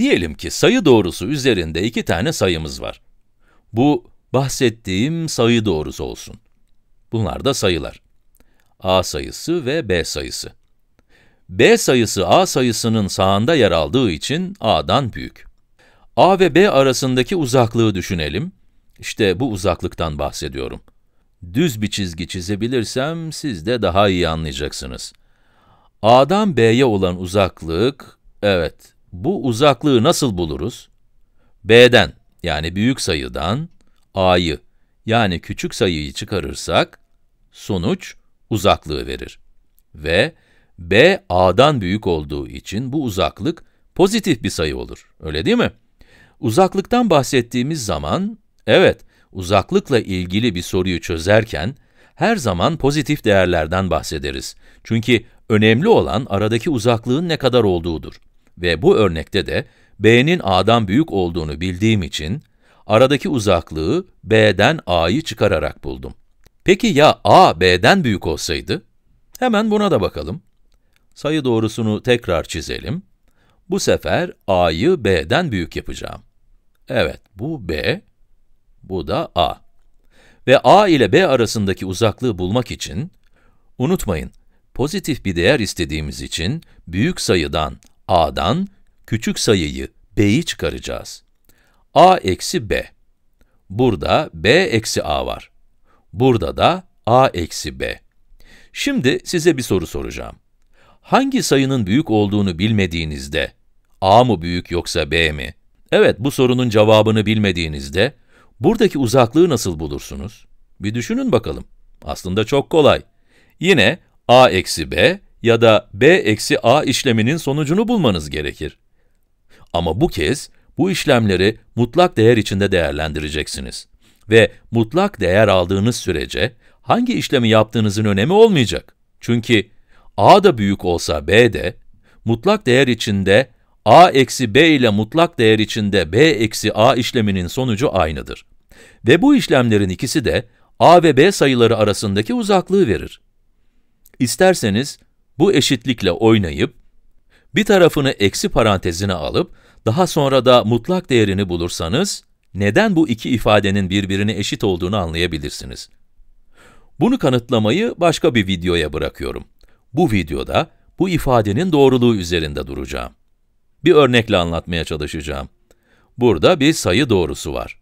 Diyelim ki sayı doğrusu üzerinde iki tane sayımız var. Bu bahsettiğim sayı doğrusu olsun. Bunlar da sayılar. a sayısı ve b sayısı. b sayısı a sayısının sağında yer aldığı için a'dan büyük. a ve b arasındaki uzaklığı düşünelim. İşte bu uzaklıktan bahsediyorum. Düz bir çizgi çizebilirsem siz de daha iyi anlayacaksınız. a'dan b'ye olan uzaklık, evet, bu uzaklığı nasıl buluruz? B'den yani büyük sayıdan A'yı yani küçük sayıyı çıkarırsak sonuç uzaklığı verir. Ve B A'dan büyük olduğu için bu uzaklık pozitif bir sayı olur. Öyle değil mi? Uzaklıktan bahsettiğimiz zaman evet uzaklıkla ilgili bir soruyu çözerken her zaman pozitif değerlerden bahsederiz. Çünkü önemli olan aradaki uzaklığın ne kadar olduğudur ve bu örnekte de B'nin A'dan büyük olduğunu bildiğim için aradaki uzaklığı B'den A'yı çıkararak buldum. Peki ya A B'den büyük olsaydı? Hemen buna da bakalım. Sayı doğrusunu tekrar çizelim. Bu sefer A'yı B'den büyük yapacağım. Evet, bu B, bu da A. Ve A ile B arasındaki uzaklığı bulmak için, unutmayın, pozitif bir değer istediğimiz için büyük sayıdan a'dan küçük sayıyı b'yi çıkaracağız. a eksi b. Burada b eksi a var. Burada da a eksi b. Şimdi size bir soru soracağım. Hangi sayının büyük olduğunu bilmediğinizde, a mı büyük yoksa b mi? Evet, bu sorunun cevabını bilmediğinizde, buradaki uzaklığı nasıl bulursunuz? Bir düşünün bakalım. Aslında çok kolay. Yine a eksi b ya da b eksi a işleminin sonucunu bulmanız gerekir. Ama bu kez bu işlemleri mutlak değer içinde değerlendireceksiniz ve mutlak değer aldığınız sürece hangi işlemi yaptığınızın önemi olmayacak. Çünkü a da büyük olsa b de, mutlak değer içinde a eksi b ile mutlak değer içinde b eksi a işleminin sonucu aynıdır. Ve bu işlemlerin ikisi de a ve b sayıları arasındaki uzaklığı verir. İsterseniz bu eşitlikle oynayıp, bir tarafını eksi parantezine alıp, daha sonra da mutlak değerini bulursanız, neden bu iki ifadenin birbirine eşit olduğunu anlayabilirsiniz. Bunu kanıtlamayı başka bir videoya bırakıyorum. Bu videoda bu ifadenin doğruluğu üzerinde duracağım. Bir örnekle anlatmaya çalışacağım. Burada bir sayı doğrusu var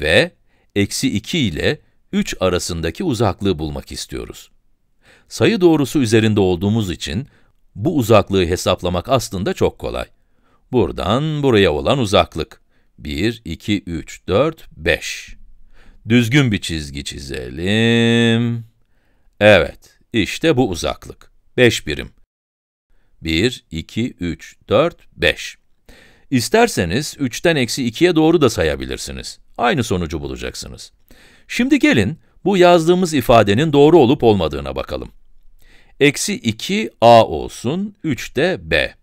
ve eksi 2 ile 3 arasındaki uzaklığı bulmak istiyoruz sayı doğrusu üzerinde olduğumuz için bu uzaklığı hesaplamak aslında çok kolay. Buradan buraya olan uzaklık. 1, 2, 3, 4, 5. Düzgün bir çizgi çizelim. Evet, işte bu uzaklık. 5 birim. 1, 2, 3, 4, 5. İsterseniz 3'ten eksi 2'ye doğru da sayabilirsiniz. Aynı sonucu bulacaksınız. Şimdi gelin bu yazdığımız ifadenin doğru olup olmadığına bakalım. Eksi 2 a olsun, 3 de b.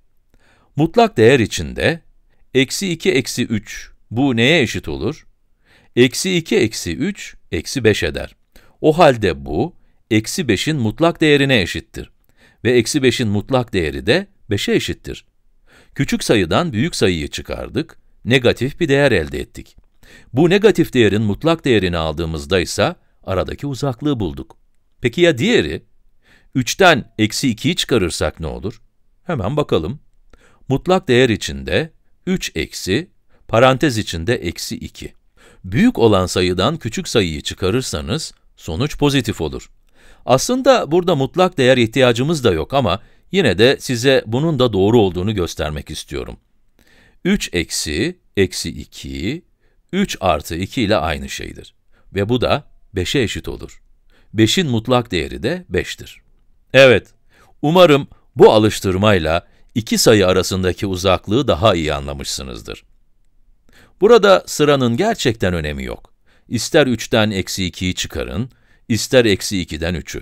Mutlak değer içinde, eksi 2 eksi 3, bu neye eşit olur? Eksi 2 eksi 3, eksi 5 eder. O halde bu, eksi 5'in mutlak değerine eşittir. Ve eksi 5'in mutlak değeri de 5'e eşittir. Küçük sayıdan büyük sayıyı çıkardık, negatif bir değer elde ettik. Bu negatif değerin mutlak değerini aldığımızda ise, Aradaki uzaklığı bulduk. Peki ya diğeri? 3'ten eksi 2'yi çıkarırsak ne olur? Hemen bakalım. Mutlak değer içinde 3 eksi, parantez içinde eksi 2. Büyük olan sayıdan küçük sayıyı çıkarırsanız sonuç pozitif olur. Aslında burada mutlak değer ihtiyacımız da yok ama yine de size bunun da doğru olduğunu göstermek istiyorum. 3 eksi, eksi 2, 3 artı 2 ile aynı şeydir. Ve bu da 5'e eşit olur. 5'in mutlak değeri de 5'tir. Evet, umarım bu alıştırmayla iki sayı arasındaki uzaklığı daha iyi anlamışsınızdır. Burada sıranın gerçekten önemi yok. İster 3'ten eksi 2'yi çıkarın, ister eksi 2'den 3'ü.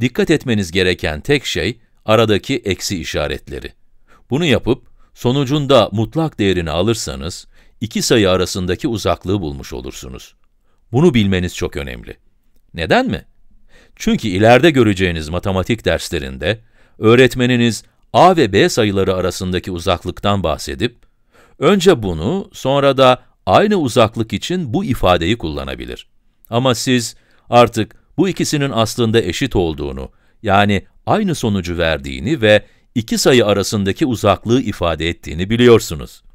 Dikkat etmeniz gereken tek şey aradaki eksi işaretleri. Bunu yapıp sonucunda mutlak değerini alırsanız, iki sayı arasındaki uzaklığı bulmuş olursunuz. Bunu bilmeniz çok önemli. Neden mi? Çünkü ileride göreceğiniz matematik derslerinde öğretmeniniz A ve B sayıları arasındaki uzaklıktan bahsedip, önce bunu, sonra da aynı uzaklık için bu ifadeyi kullanabilir. Ama siz artık bu ikisinin aslında eşit olduğunu, yani aynı sonucu verdiğini ve iki sayı arasındaki uzaklığı ifade ettiğini biliyorsunuz.